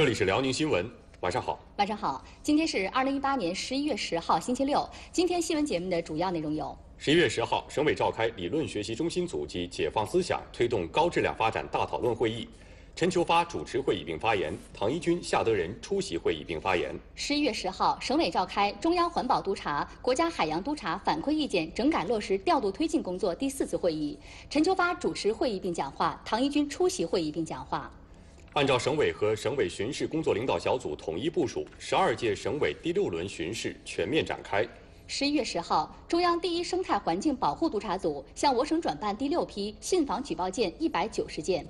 这里是辽宁新闻，晚上好。晚上好，今天是二零一八年十一月十号，星期六。今天新闻节目的主要内容有：十一月十号，省委召开理论学习中心组及解放思想推动高质量发展大讨论会议，陈求发主持会议并发言，唐一军、夏德仁出席会议并发言。十一月十号，省委召开中央环保督察、国家海洋督察反馈意见整改落实调度推进工作第四次会议，陈求发主持会议并讲话，唐一军出席会议并讲话。按照省委和省委巡视工作领导小组统一部署，十二届省委第六轮巡视全面展开。十一月十号，中央第一生态环境保护督察组向我省转办第六批信访举报件一百九十件。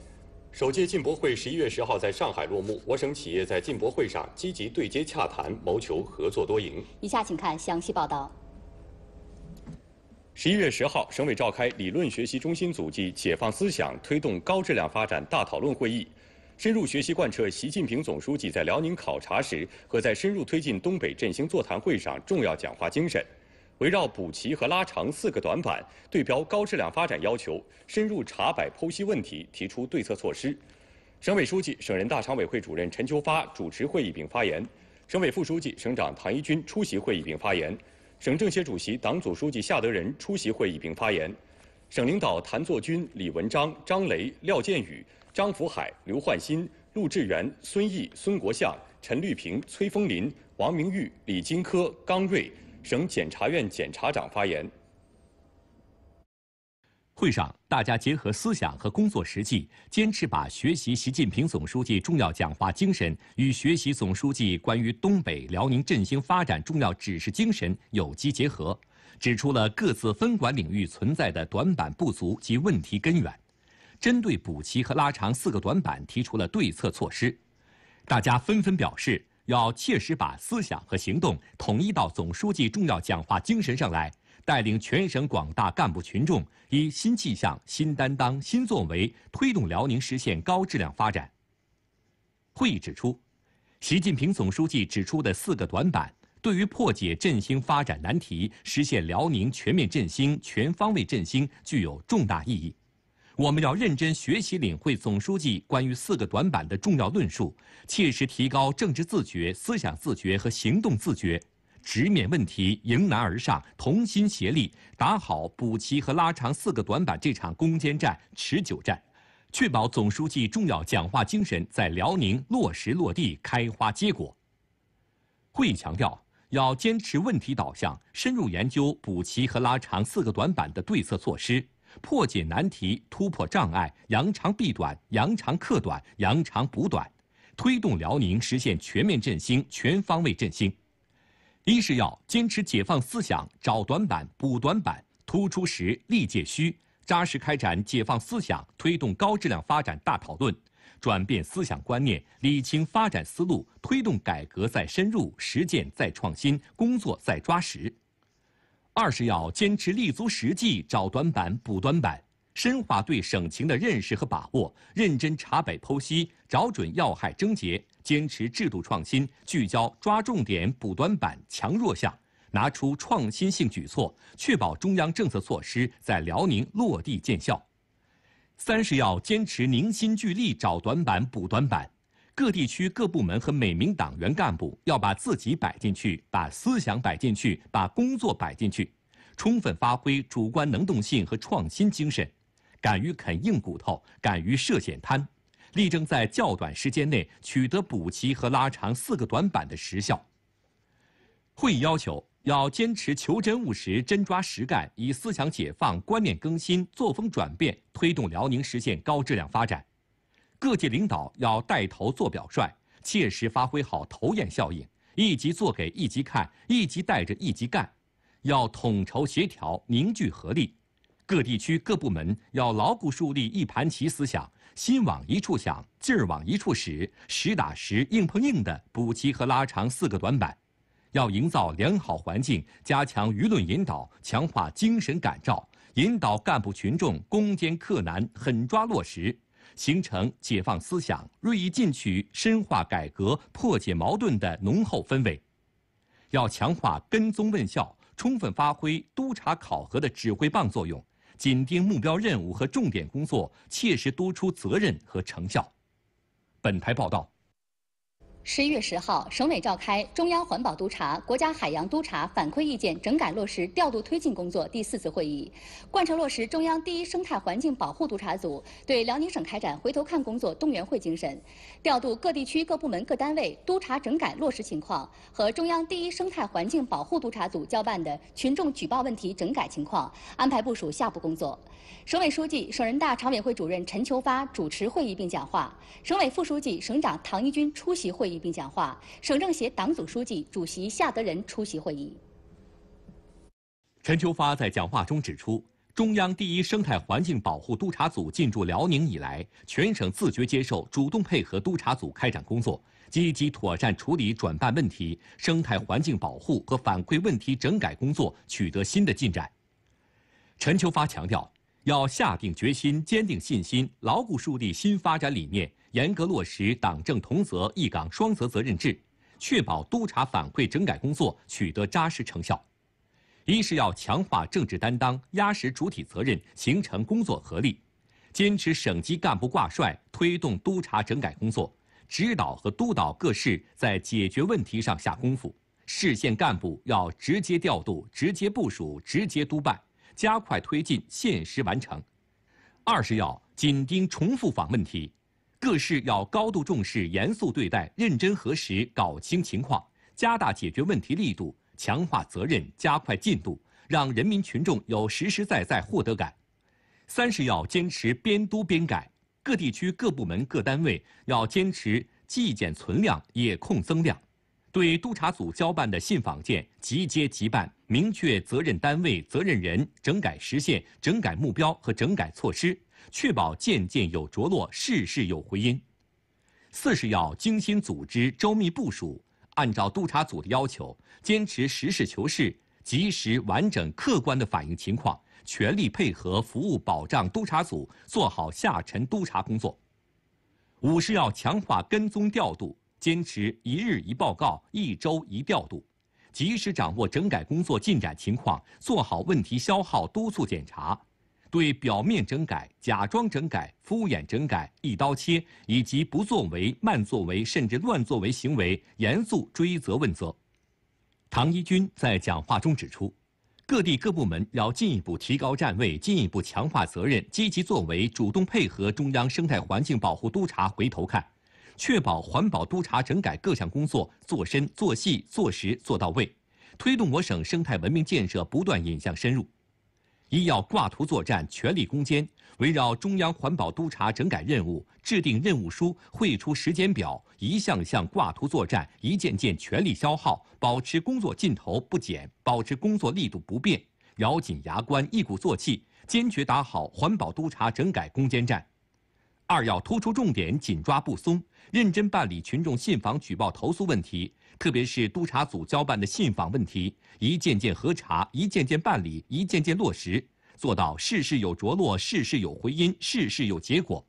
首届进博会十一月十号在上海落幕，我省企业在进博会上积极对接洽谈，谋求合作多赢。以下请看详细报道。十一月十号，省委召开理论学习中心组暨解放思想推动高质量发展大讨论会议。深入学习贯彻习近平总书记在辽宁考察时和在深入推进东北振兴座谈会上重要讲话精神，围绕补齐和拉长四个短板，对标高质量发展要求，深入查摆剖析问题，提出对策措施。省委书记、省人大常委会主任陈求发主持会议并发言，省委副书记、省长唐一军出席会议并发言，省政协主席、党组书记夏德仁出席会议并发言，省领导谭作钧、李文章、张雷、廖建宇。张福海、刘焕新、陆志源、孙毅、孙国相、陈绿平、崔风林、王明玉、李金科、刚瑞省检察院检察长发言。会上，大家结合思想和工作实际，坚持把学习习近平总书记重要讲话精神与学习总书记关于东北辽宁振兴发展重要指示精神有机结合，指出了各自分管领域存在的短板不足及问题根源。针对补齐和拉长四个短板提出了对策措施，大家纷纷表示要切实把思想和行动统一到总书记重要讲话精神上来，带领全省广大干部群众以新气象、新担当、新作为，推动辽宁实现高质量发展。会议指出，习近平总书记指出的四个短板，对于破解振兴发展难题、实现辽宁全面振兴、全方位振兴具有重大意义。我们要认真学习领会总书记关于四个短板的重要论述，切实提高政治自觉、思想自觉和行动自觉，直面问题，迎难而上，同心协力，打好补齐和拉长四个短板这场攻坚战、持久战，确保总书记重要讲话精神在辽宁落实落地、开花结果。会议强调，要坚持问题导向，深入研究补齐和拉长四个短板的对策措施。破解难题、突破障碍、扬长避短、扬长克短、扬长补短，推动辽宁实现全面振兴、全方位振兴。一是要坚持解放思想，找短板、补短板，突出实、力借虚，扎实开展解放思想推动高质量发展大讨论，转变思想观念，理清发展思路，推动改革再深入、实践再创新、工作再抓实。二是要坚持立足实际，找短板补短板，深化对省情的认识和把握，认真查摆剖析，找准要害症结，坚持制度创新，聚焦抓重点、补短板、强弱项，拿出创新性举措，确保中央政策措施在辽宁落地见效。三是要坚持凝心聚力，找短板补短板。各地区各部门和每名党员干部要把自己摆进去，把思想摆进去，把工作摆进去，充分发挥主观能动性和创新精神，敢于啃硬骨头，敢于涉险滩，力争在较短时间内取得补齐和拉长四个短板的实效。会议要求要坚持求真务实、真抓实干，以思想解放、观念更新、作风转变推动辽宁实现高质量发展。各级领导要带头做表率，切实发挥好头雁效应，一级做给一级看，一级带着一级干。要统筹协调，凝聚合力。各地区各部门要牢固树立一盘棋思想，心往一处想，劲儿往一处使，实打实、硬碰硬地补齐和拉长四个短板。要营造良好环境，加强舆论引导，强化精神感召，引导干部群众攻坚克难，狠抓落实。形成解放思想、锐意进取、深化改革、破解矛盾的浓厚氛围。要强化跟踪问效，充分发挥督查考核的指挥棒作用，紧盯目标任务和重点工作，切实督出责任和成效。本台报道。十一月十号，省委召开中央环保督查、国家海洋督察反馈意见整改落实调度推进工作第四次会议，贯彻落实中央第一生态环境保护督察组对辽宁省开展回头看工作动员会精神，调度各地区各部门各单位督查整改落实情况和中央第一生态环境保护督察组交办的群众举报问题整改情况，安排部署下步工作。省委书记、省人大常委会主任陈求发主持会议并讲话，省委副书记、省长唐一军出席会议。并讲话，省政协党组书记、主席夏德仁出席会议。陈秋发在讲话中指出，中央第一生态环境保护督察组进驻辽宁以来，全省自觉接受、主动配合督察组开展工作，积极妥善处理转办问题，生态环境保护和反馈问题整改工作取得新的进展。陈秋发强调，要下定决心、坚定信心、牢固树立新发展理念。严格落实党政同责、一岗双责责任制，确保督查反馈整改工作取得扎实成效。一是要强化政治担当，压实主体责任，形成工作合力，坚持省级干部挂帅，推动督查整改工作，指导和督导各市在解决问题上下功夫。市县干部要直接调度、直接部署、直接督办，加快推进，限时完成。二是要紧盯重复访问题。各市要高度重视、严肃对待、认真核实、搞清情况，加大解决问题力度，强化责任，加快进度，让人民群众有实实在在获得感。三是要坚持边督边改，各地区各部门各单位要坚持既减存量也控增量，对督查组交办的信访件即接即办，明确责任单位、责任人、整改实现、整改目标和整改措施。确保件件有着落，事事有回音。四是要精心组织，周密部署，按照督查组的要求，坚持实事求是，及时、完整、客观地反映情况，全力配合服务保障督查组，做好下沉督查工作。五是要强化跟踪调度，坚持一日一报告，一周一调度，及时掌握整改工作进展情况，做好问题消耗督促检查。对表面整改、假装整改、敷衍整改、一刀切以及不作为、慢作为、甚至乱作为行为，严肃追责问责。唐一军在讲话中指出，各地各部门要进一步提高站位，进一步强化责任，积极作为，主动配合中央生态环境保护督察回头看，确保环保督察整改各项工作做深、做细、做实、做到位，推动我省生态文明建设不断引向深入。一要挂图作战，全力攻坚。围绕中央环保督察整改任务，制定任务书，绘出时间表，一项项挂图作战，一件件全力消耗，保持工作劲头不减，保持工作力度不变，咬紧牙关，一鼓作气，坚决打好环保督察整改攻坚战。二要突出重点，紧抓不松，认真办理群众信访举报投诉问题，特别是督查组交办的信访问题，一件件核查，一件件办理，一件件落实，做到事事有着落，事事有回音，事事有结果。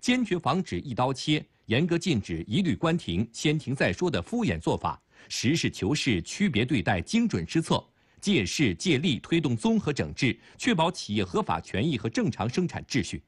坚决防止一刀切，严格禁止一律关停、先停再说的敷衍做法，实事求是，区别对待，精准施策，借势借力，推动综合整治，确保企业合法权益和正常生产秩序。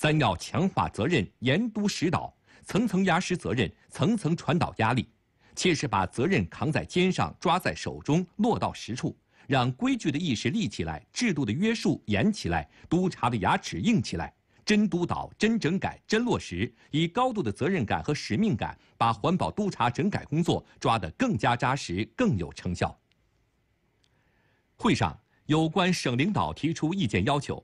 三要强化责任严督实导，层层压实责任，层层传导压力，切实把责任扛在肩上、抓在手中、落到实处，让规矩的意识立起来，制度的约束严起来，督查的牙齿硬起来，真督导、真整改、真落实，以高度的责任感和使命感，把环保督查整改工作抓得更加扎实、更有成效。会上，有关省领导提出意见要求。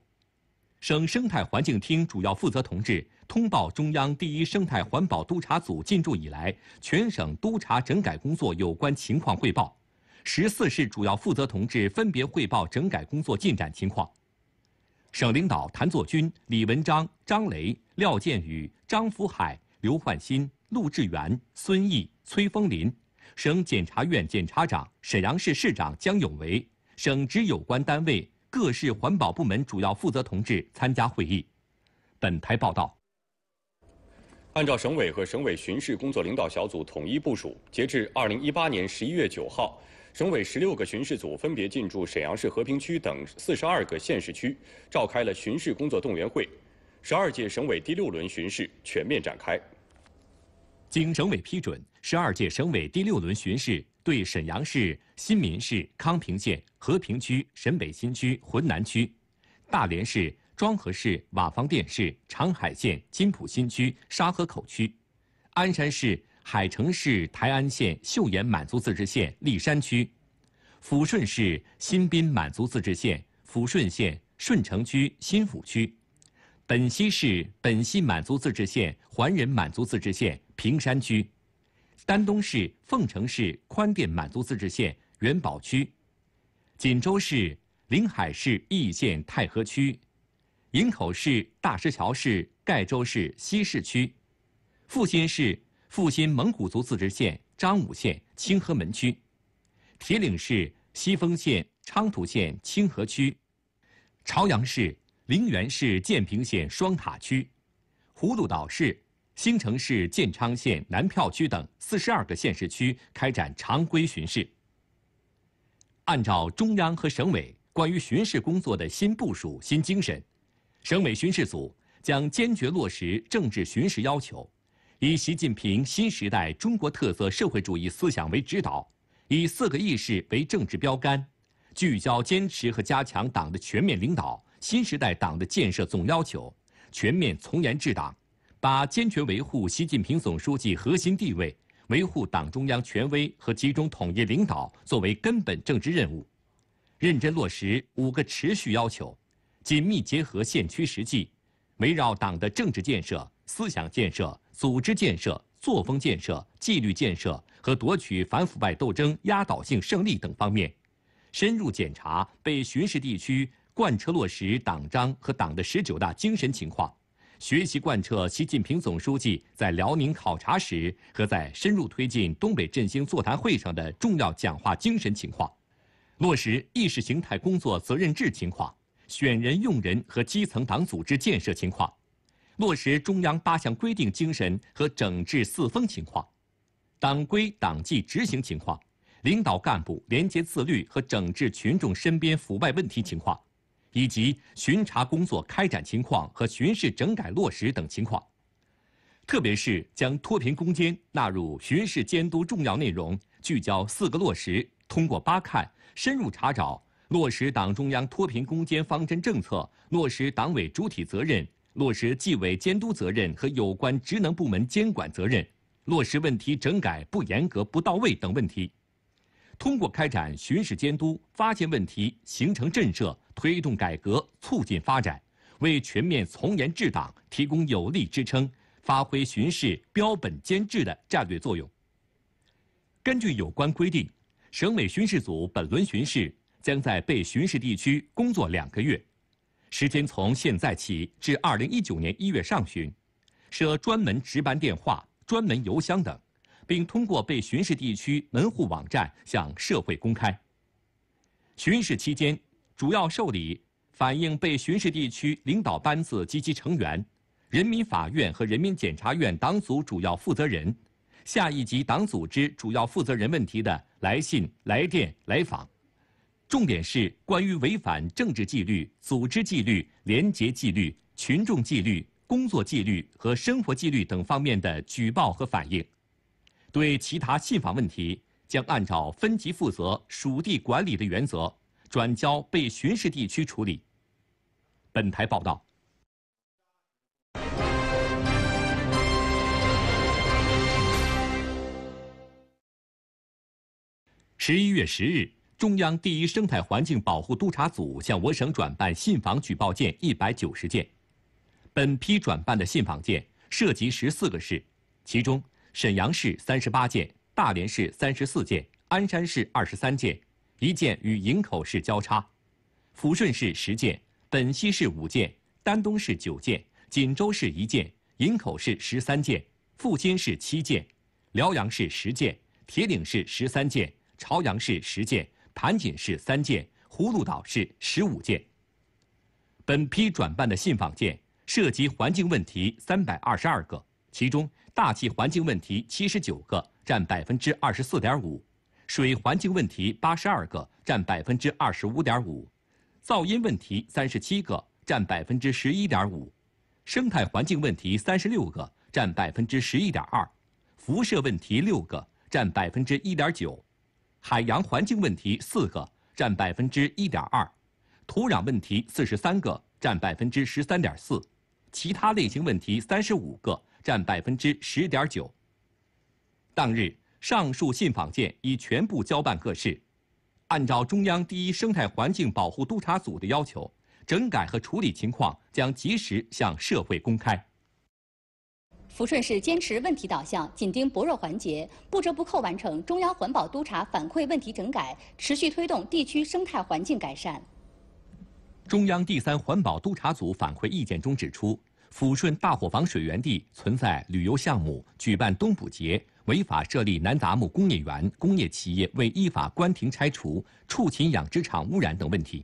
省生态环境厅主要负责同志通报中央第一生态环保督察组进驻以来全省督查整改工作有关情况汇报，十四市主要负责同志分别汇报整改工作进展情况，省领导谭作钧、李文章、张雷、廖建宇、张福海、刘焕新、陆志远、孙毅、崔风林，省检察院检察长、沈阳市市长姜永为，省直有关单位。各市环保部门主要负责同志参加会议。本台报道。按照省委和省委巡视工作领导小组统一部署，截至2018年11月9号，省委十六个巡视组分别进驻沈阳市和平区等四十二个县市区，召开了巡视工作动员会，十二届省委第六轮巡视全面展开。经省委批准，十二届省委第六轮巡视对沈阳市新民市、康平县。和平区、沈北新区、浑南区，大连市庄河市、瓦房店市、长海县、金浦新区、沙河口区，鞍山市海城市、台安县、岫岩满族自治县、立山区，抚顺市新宾满族自治县、抚顺县、顺城区、新抚区，本溪市本溪满族自治县、桓仁满族自治县、平山区，丹东市凤城市、宽甸满族自治县、元宝区。锦州市、临海市、义县、太和区、营口市、大石桥市、盖州市、西市区、阜新市、阜新蒙古族自治县、彰武县、清河门区、铁岭市、西丰县、昌图县、清河区、朝阳市、凌源市、建平县、双塔区、葫芦岛市、兴城市、建昌县、南票区等四十二个县市区开展常规巡视。按照中央和省委关于巡视工作的新部署新精神，省委巡视组将坚决落实政治巡视要求，以习近平新时代中国特色社会主义思想为指导，以“四个意识”为政治标杆，聚焦坚持和加强党的全面领导、新时代党的建设总要求，全面从严治党，把坚决维护习近平总书记核心地位。维护党中央权威和集中统一领导作为根本政治任务，认真落实五个持续要求，紧密结合县区实际，围绕党的政治建设、思想建设、组织建设、作风建设、纪律建设和夺取反腐败斗争压倒性胜利等方面，深入检查被巡视地区贯彻落实党章和党的十九大精神情况。学习贯彻习近平总书记在辽宁考察时和在深入推进东北振兴座谈会上的重要讲话精神情况，落实意识形态工作责任制情况，选人用人和基层党组织建设情况，落实中央八项规定精神和整治四风情况，党规党纪执行情况，领导干部廉洁自律和整治群众身边腐败问题情况。以及巡查工作开展情况和巡视整改落实等情况，特别是将脱贫攻坚纳入巡视监督重要内容，聚焦“四个落实”，通过“八看”深入查找落实党中央脱贫攻坚方针政策、落实党委主体责任、落实纪委监督责任和有关职能部门监管责任、落实问题整改不严格不到位等问题。通过开展巡视监督，发现问题，形成震慑，推动改革，促进发展，为全面从严治党提供有力支撑，发挥巡视标本兼治的战略作用。根据有关规定，省委巡视组本轮巡视将在被巡视地区工作两个月，时间从现在起至2019年1月上旬，设专门值班电话、专门邮箱等。并通过被巡视地区门户网站向社会公开。巡视期间，主要受理反映被巡视地区领导班子及其成员、人民法院和人民检察院党组主要负责人、下一级党组织主要负责人问题的来信、来电、来访。重点是关于违反政治纪律、组织纪律、廉洁纪律、群众纪律、工作纪律和生活纪律等方面的举报和反映。对其他信访问题，将按照分级负责、属地管理的原则，转交被巡视地区处理。本台报道。十一月十日，中央第一生态环境保护督察组向我省转办信访举报件一百九十件，本批转办的信访件涉及十四个市，其中。沈阳市三十八件，大连市三十四件，鞍山市二十三件，一件与营口市交叉，抚顺市十件，本溪市五件，丹东市九件，锦州市一件，营口市十三件，阜新市七件，辽阳市十件，铁岭市十三件，朝阳市十件，盘锦市三件，葫芦岛市十五件。本批转办的信访件涉及环境问题三百二十二个，其中。大气环境问题七十九个，占百分之二十四点五；水环境问题八十二个，占百分之二十五点五；噪音问题三十七个，占百分之十一点五；生态环境问题三十六个，占百分之十一点二；辐射问题六个，占百分之一点九；海洋环境问题四个，占百分之一点二；土壤问题四十三个，占百分之十三点四；其他类型问题三十五个。占百分之十点九。当日，上述信访件已全部交办各市，按照中央第一生态环境保护督察组的要求，整改和处理情况将及时向社会公开。抚顺市坚持问题导向，紧盯薄弱环节，不折不扣完成中央环保督察反馈问题整改，持续推动地区生态环境改善。中央第三环保督察组反馈意见中指出。抚顺大伙房水源地存在旅游项目举办冬捕节、违法设立南达木工业园、工业企业未依法关停拆除畜禽养殖场污染等问题。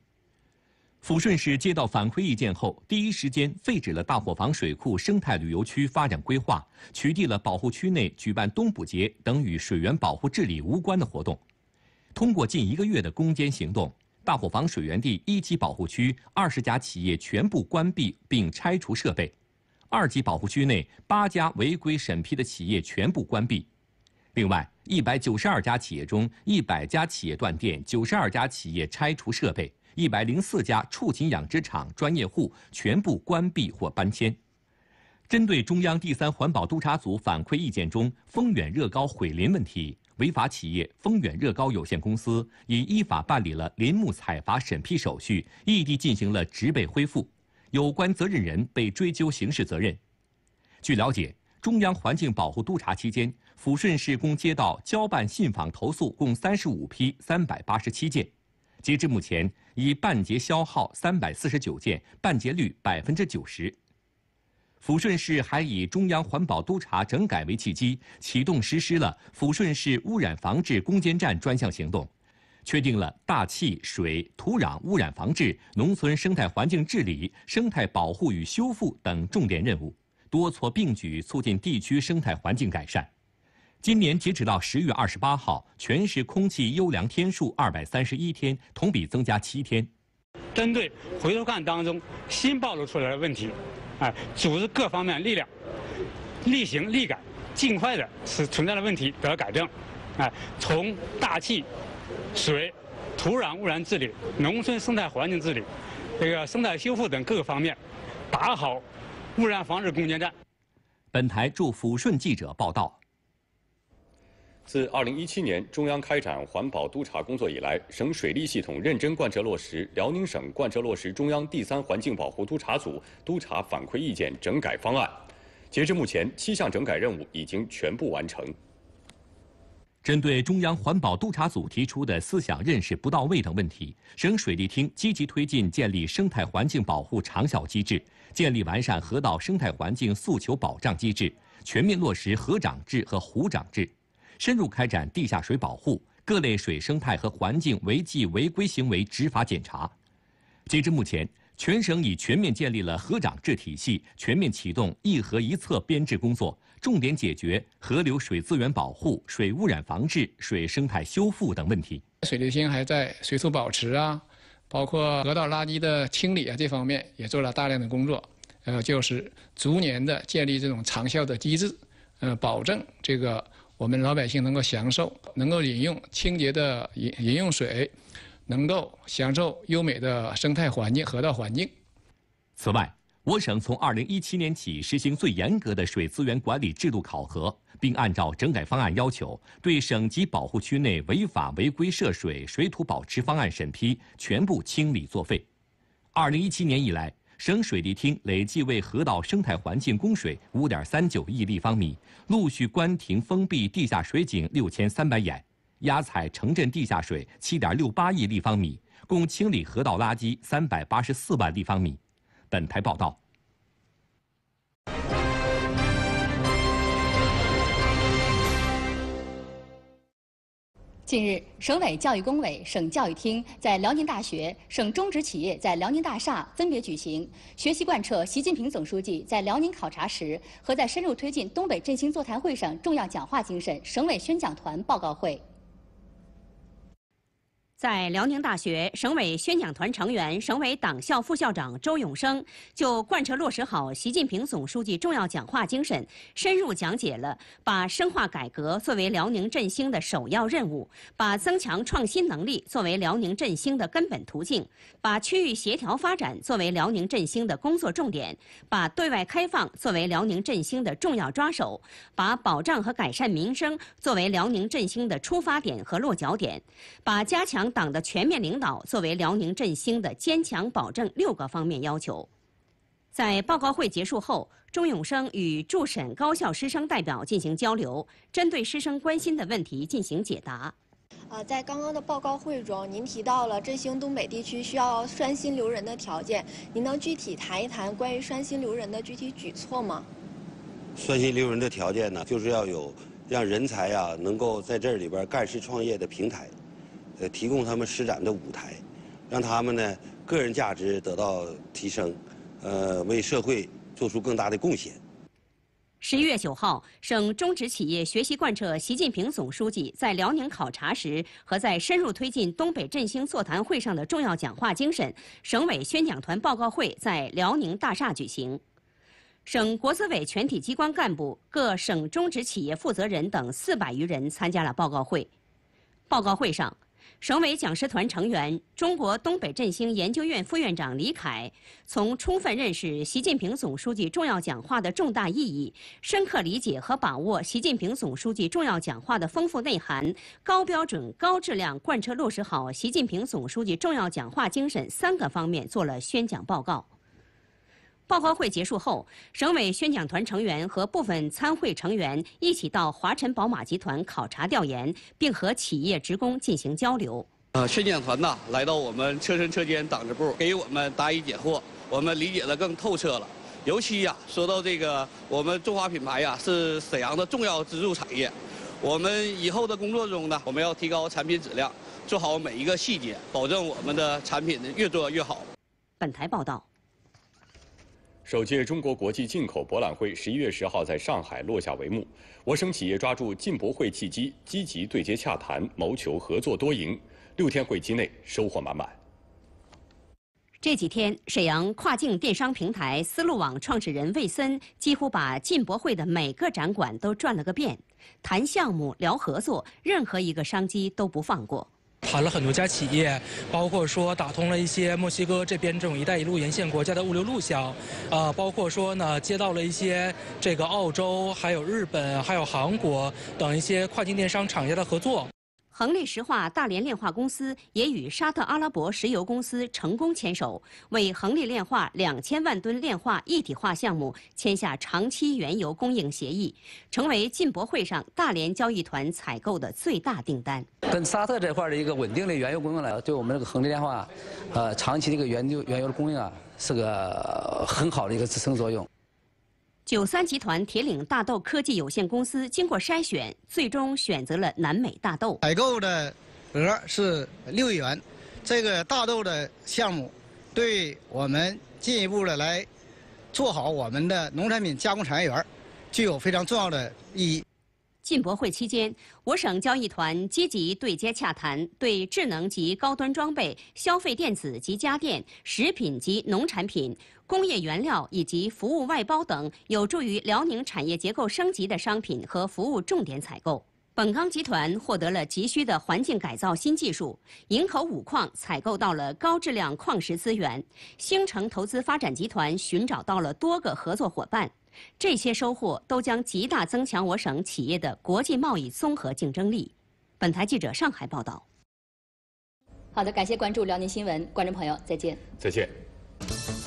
抚顺市接到反馈意见后，第一时间废止了大伙房水库生态旅游区发展规划，取缔了保护区内举办冬捕节等与水源保护治理无关的活动。通过近一个月的攻坚行动，大伙房水源地一级保护区二十家企业全部关闭并拆除设备。二级保护区内八家违规审批的企业全部关闭，另外一百九十二家企业中，一百家企业断电，九十二家企业拆除设备，一百零四家畜禽养殖场专业户全部关闭或搬迁。针对中央第三环保督察组反馈意见中“丰远热高毁林”问题，违法企业丰远热高有限公司已依法办理了林木采伐审批手续，异地进行了植被恢复。有关责任人被追究刑事责任。据了解，中央环境保护督察期间，抚顺市公街道交办信访投诉共三十五批三百八十七件，截至目前已办结消耗三百四十九件，办结率百分之九十。抚顺市还以中央环保督察整改为契机，启动实施了抚顺市污染防治攻坚战专项行动。确定了大气、水、土壤污染防治、农村生态环境治理、生态保护与修复等重点任务，多措并举，促进地区生态环境改善。今年截止到十月二十八号，全市空气优良天数二百三十一天，同比增加七天。针对回头看当中新暴露出来的问题，哎，组织各方面力量，立行立改，尽快的使存在的问题得到改正。哎，从大气。水、土壤污染治理、农村生态环境治理、这个生态修复等各个方面，打好污染防治攻坚战。本台驻抚顺记者报道。自2017年中央开展环保督查工作以来，省水利系统认真贯彻落实辽宁省贯彻落实中央第三环境保护督察组督查反馈意见整改方案，截至目前，七项整改任务已经全部完成。针对中央环保督察组提出的思想认识不到位等问题，省水利厅积极推进建立生态环境保护长效机制，建立完善河道生态环境诉求保障机制，全面落实河长制和湖长制，深入开展地下水保护、各类水生态和环境违纪违规行为执法检查。截至目前，全省已全面建立了河长制体系，全面启动一河一策编制工作。重点解决河流水资源保护、水污染防治、水生态修复等问题。水利厅还在水土保持啊，包括河道垃圾的清理啊这方面也做了大量的工作。呃，就是逐年的建立这种长效的机制，呃，保证这个我们老百姓能够享受、能够饮用清洁的饮饮用水，能够享受优美的生态环境、河道环境。此外，我省从二零一七年起实行最严格的水资源管理制度考核，并按照整改方案要求，对省级保护区内违法违规涉水水土保持方案审批全部清理作废。二零一七年以来，省水利厅累计为河道生态环境供水五点三九亿立方米，陆续关停封闭地下水井六千三百眼，压采城镇地下水七点六八亿立方米，共清理河道垃圾三百八十四万立方米。本台报道。近日，省委教育工委、省教育厅在辽宁大学，省中职企业在辽宁大厦分别举行学习贯彻习近平总书记在辽宁考察时和在深入推进东北振兴座谈会上重要讲话精神省委宣讲团报告会。在辽宁大学省委宣讲团成员、省委党校副校长周永生就贯彻落实好习近平总书记重要讲话精神，深入讲解了：把深化改革作为辽宁振兴的首要任务，把增强创新能力作为辽宁振兴的根本途径，把区域协调发展作为辽宁振兴的工作重点，把对外开放作为辽宁振兴的重要抓手，把保障和改善民生作为辽宁振兴的出发点和落脚点，把加强。党的全面领导作为辽宁振兴的坚强保证六个方面要求，在报告会结束后，钟永生与驻沈高校师生代表进行交流，针对师生关心的问题进行解答。啊，在刚刚的报告会中，您提到了振兴东北地区需要拴心留人的条件，您能具体谈一谈关于拴心留人的具体举措吗？拴心留人的条件呢，就是要有让人才啊能够在这里边干事创业的平台。提供他们施展的舞台，让他们呢个人价值得到提升，呃，为社会做出更大的贡献。十一月九号，省中职企业学习贯彻习近平总书记在辽宁考察时和在深入推进东北振兴座谈会上的重要讲话精神省委宣讲团报告会在辽宁大厦举行，省国资委全体机关干部、各省中职企业负责人等四百余人参加了报告会。报告会上。省委讲师团成员、中国东北振兴研究院副院长李凯，从充分认识习近平总书记重要讲话的重大意义、深刻理解和把握习近平总书记重要讲话的丰富内涵、高标准高质量贯彻落实好习近平总书记重要讲话精神三个方面做了宣讲报告。报告会结束后，省委宣讲团成员和部分参会成员一起到华晨宝马集团考察调研，并和企业职工进行交流。呃，宣讲团呐，来到我们车身车间党支部，给我们答疑解惑，我们理解的更透彻了。尤其呀，说到这个，我们中华品牌呀，是沈阳的重要支柱产业。我们以后的工作中呢，我们要提高产品质量，做好每一个细节，保证我们的产品的越做越好。本台报道。首届中国国际进口博览会十一月十号在上海落下帷幕。我省企业抓住进博会契机，积极对接洽谈，谋求合作多赢。六天会期内收获满满。这几天，沈阳跨境电商平台丝路网创始人魏森几乎把进博会的每个展馆都转了个遍，谈项目、聊合作，任何一个商机都不放过。谈了很多家企业，包括说打通了一些墨西哥这边这种“一带一路”沿线国家的物流路向，呃，包括说呢，接到了一些这个澳洲、还有日本、还有韩国等一些跨境电商厂家的合作。恒力石化大连炼化公司也与沙特阿拉伯石油公司成功牵手，为恒力炼化两千万吨炼化一体化项目签下长期原油供应协议，成为进博会上大连交易团采购的最大订单。跟沙特这块的一个稳定的原油供应呢，对我们这个恒力炼化，呃，长期的一个原油原油的供应啊，是个很好的一个支撑作用。九三集团铁岭大豆科技有限公司经过筛选，最终选择了南美大豆。采购的额是六亿元，这个大豆的项目，对我们进一步的来做好我们的农产品加工产业园，具有非常重要的意义。进博会期间，我省交易团积极对接洽谈，对智能及高端装备、消费电子及家电、食品及农产品、工业原料以及服务外包等，有助于辽宁产业结构升级的商品和服务重点采购。本钢集团获得了急需的环境改造新技术，营口五矿采购到了高质量矿石资源，兴城投资发展集团寻找到了多个合作伙伴。这些收获都将极大增强我省企业的国际贸易综合竞争力。本台记者上海报道。好的，感谢关注辽宁新闻，观众朋友，再见。再见。